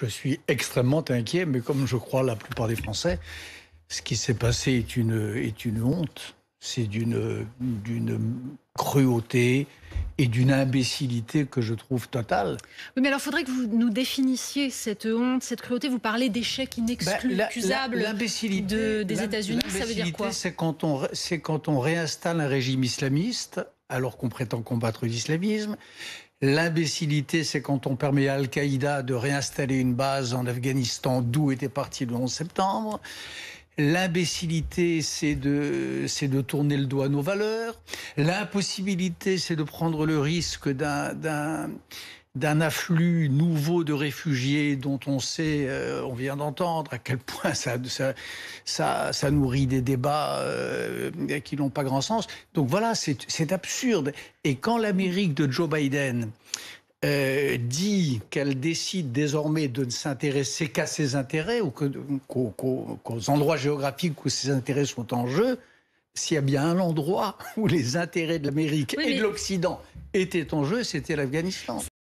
Je suis extrêmement inquiet, mais comme je crois la plupart des Français, ce qui s'est passé est une, est une honte. C'est d'une, cruauté et d'une imbécilité que je trouve totale. Oui, mais alors, il faudrait que vous nous définissiez cette honte, cette cruauté. Vous parlez d'échec inexcusable ben, de, des États-Unis. Ça veut dire quoi C'est quand, c'est quand on réinstalle un régime islamiste alors qu'on prétend combattre l'islamisme. L'imbécilité, c'est quand on permet à Al-Qaïda de réinstaller une base en Afghanistan d'où était parti le 11 septembre. L'imbécilité, c'est de, c'est de tourner le doigt à nos valeurs. L'impossibilité, c'est de prendre le risque d'un, d'un, d'un afflux nouveau de réfugiés dont on sait, euh, on vient d'entendre à quel point ça, ça, nourrit des débats euh, qui n'ont pas grand sens. Donc voilà, c'est absurde. Et quand l'Amérique de Joe Biden euh, dit qu'elle décide désormais de ne s'intéresser qu'à ses intérêts ou qu'aux endroits géographiques où ses intérêts sont en jeu, s'il y a bien un endroit où les intérêts de l'Amérique et de l'Occident étaient en jeu, c'était l'Afghanistan.